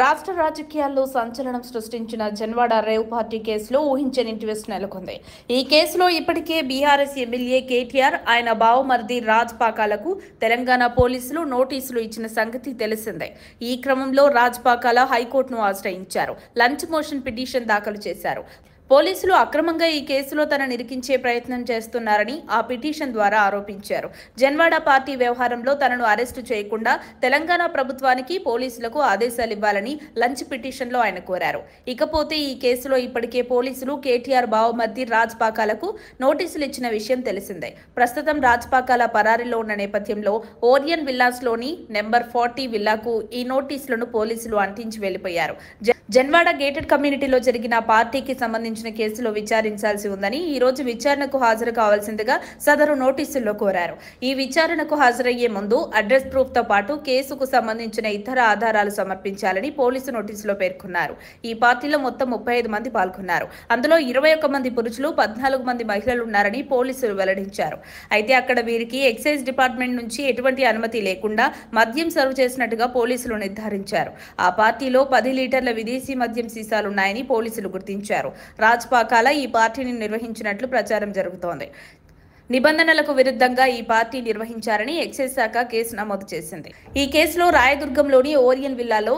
రాష్ట్ర రాజకీయాల్లో సంచలనం సృష్టించిన జన్వాడ రేవ్ పార్టీ కేసులో ఊహించని ట్విస్ట్ నెలకొంది ఈ కేసులో ఇప్పటికే బీఆర్ఎస్ ఎమ్మెల్యే కేటీఆర్ ఆయన బావమర్ది రాజ్ పాకాలకు తెలంగాణ పోలీసులు నోటీసులు ఇచ్చిన సంగతి తెలిసిందే ఈ క్రమంలో రాజ్ హైకోర్టును ఆశ్రయించారు లంచ్ మోషన్ పిటిషన్ దాఖలు చేశారు పోలీసులు అక్రమంగా ఈ కేసులో తన నిరికించే ప్రయత్నం చేస్తున్నారని ఆ పిటిషన్ ద్వారా ఆరోపించారు జన్వాడ పార్టీ వ్యవహారంలో తనను అరెస్టు చేయకుండా తెలంగాణ ప్రభుత్వానికి పోలీసులకు ఆదేశాలు ఇవ్వాలని లంచ్ పిటిషన్లో ఆయన కోరారు ఇకపోతే ఈ కేసులో ఇప్పటికే పోలీసులు కేటీఆర్ బావమర్ది రాజ్పాకాలకు నోటీసులు ఇచ్చిన విషయం తెలిసిందే ప్రస్తుతం రాజ్పాకాల పరారీలో ఉన్న నేపథ్యంలో ఓరియన్ విల్లాస్లోని నెంబర్ ఫార్టీ విల్లాకు ఈ నోటీసులను పోలీసులు అంటించి వెళ్లిపోయారు జన్వాడ గేటెడ్ కమ్యూనిటీలో జరిగిన పార్టీకి సంబంధించిన సంబంధించిన కేసులో విచారించాల్సి ఉందని ఈ రోజు విచారణకు హాజరు కావాల్సిందిగా సదరు నోటీసుల్లో కోరారు ఈ విచారణకు హాజరయ్యే ముందు అడ్రస్ ప్రూఫ్తో పాటు కేసుకు సంబంధించిన ఇతర ఆధారాలు సమర్పించాలని పోలీసు నోటీసులో పేర్కొన్నారు ఈ పార్టీలో మొత్తం ముప్పై ఐదు మంది పాల్గొన్నారు అందులో ఇరవై ఒక్క మంది పురుషులు పద్నాలుగు మంది మహిళలు ఉన్నారని పోలీసులు వెల్లడించారు అయితే అక్కడ వీరికి ఎక్సైజ్ డిపార్ట్మెంట్ నుంచి ఎటువంటి అనుమతి లేకుండా మద్యం సర్వ్ చేసినట్టుగా పోలీసులు నిర్ధారించారు ఆ పార్టీలో పది లీటర్ల విదేశీ మద్యం సీసాలున్నాయని పోలీసులు గుర్తించారు రాజ్పాకాల ఈ పార్టీని నిర్వహించినట్లు ప్రచారం జరుగుతోంది నిబంధనలకు విరుద్ధంగా ఈ పార్టీ నిర్వహించారని ఎక్సైజ్ శాఖ కేసు నమోదు చేసింది ఈ కేసులో రాయదుర్గంలోని ఓరియన్ విల్లాలో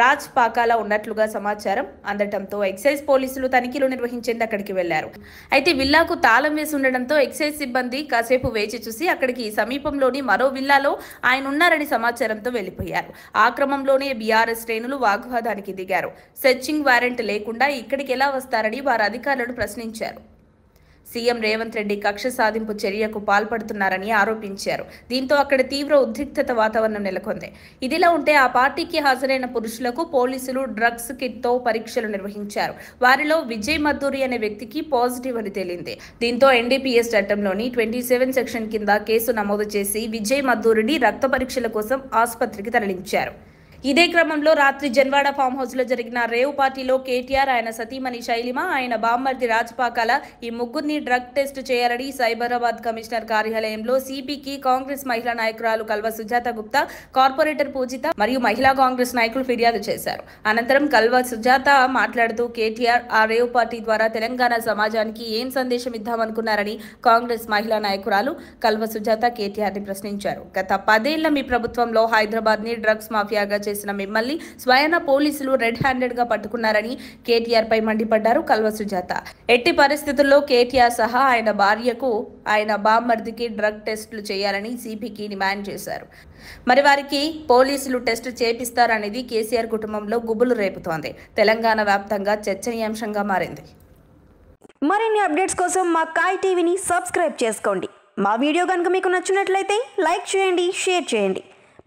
రాజ్ పాకాల ఉన్నట్లుగా సమాచారం అందటంతో ఎక్సైజ్ పోలీసులు తనిఖీలు నిర్వహించేందుకు అక్కడికి వెళ్లారు అయితే విల్లాకు తాళం వేసి ఉండడంతో ఎక్సైజ్ సిబ్బంది కాసేపు వేచి చూసి అక్కడికి సమీపంలోని మరో విల్లాలో ఆయన ఉన్నారని సమాచారంతో వెళ్లిపోయారు ఆ క్రమంలోనే బీఆర్ఎస్ శ్రేణులు వాగ్వాదానికి దిగారు సెర్చింగ్ వారెంట్ లేకుండా ఇక్కడికి ఎలా వస్తారని వారు అధికారులను ప్రశ్నించారు సీఎం రేవంత్ రెడ్డి కక్ష సాధింపు చర్యకు పాల్పడుతున్నారని ఆరోపించారు దీంతో అక్కడ తీవ్ర ఉద్రిక్తత వాతావరణం నెలకొంది ఇదిలా ఉంటే ఆ పార్టీకి హాజరైన పురుషులకు పోలీసులు డ్రగ్స్ కిట్తో పరీక్షలు నిర్వహించారు వారిలో విజయ్ మద్దూరి అనే వ్యక్తికి పాజిటివ్ అని తేలింది దీంతో ఎన్డీపీఎస్ చట్టంలోని ట్వంటీ సెవెన్ సెక్షన్ కింద కేసు నమోదు చేసి విజయ్ మద్దూరిని రక్త పరీక్షల కోసం ఆసుపత్రికి తరలించారు ఇదే క్రమంలో రాత్రి జన్వాడ ఫామ్ హౌస్ లో జరిగిన రేవ్ పార్టీలో కేటీఆర్ ఆయన సతీమణి శైలిమ ఆయన బామ్మర్ది రాజపాకాల ఈ ముగ్గురిని డ్రగ్ టెస్ట్ చేయాలని సైబరాబాద్ కమిషనర్ కార్యాలయంలో సిపికి కాంగ్రెస్ మహిళా నాయకురాలు కల్వ సుజాత గుప్తా కార్పొరేటర్ పూజిత మరియు మహిళా కాంగ్రెస్ నాయకులు ఫిర్యాదు చేశారు అనంతరం కల్వ సుజాత మాట్లాడుతూ కేటీఆర్ ఆ రేవ్ పార్టీ ద్వారా తెలంగాణ సమాజానికి ఏం సందేశం ఇద్దామనుకున్నారని కాంగ్రెస్ మహిళా నాయకురాలు కల్వ సుజాత కేటీఆర్ ని ప్రశ్నించారు గత పదేళ్ల మీ ప్రభుత్వంలో హైదరాబాద్ ని డ్రగ్స్ మాఫియాగా చేసిన మిమ్మల్ని స్వయన పోలీసులు రెడ్ హ్యాండెడ్ గా పట్టుకున్నారని కేటీఆర్ పై మండిపడ్డారు కల్వ సుజాత ఎట్టి పరిస్థితుల్లో కేటీఆర్ సహా ఆయన భార్యకు ఆయన బామ్మర్దికి డ్రగ్ టెస్టులు చేయాలని సిపికి డిమాండ్ చేశారు మరి వారికి పోలీసులు టెస్ట్ చేపిస్తారనేది కేసీఆర్ కుటుంబంలో గుబులు రేపుతోంది తెలంగాణ వ్యాప్తంగా చర్చనీయాంశంగా మారింది మరిన్ని అప్డేట్స్ కోసం మా కాయ్ టీవీని సబ్స్క్రైబ్ చేసుకోండి మా వీడియో కనుక మీకు నచ్చినట్లయితే లైక్ చేయండి షేర్ చేయండి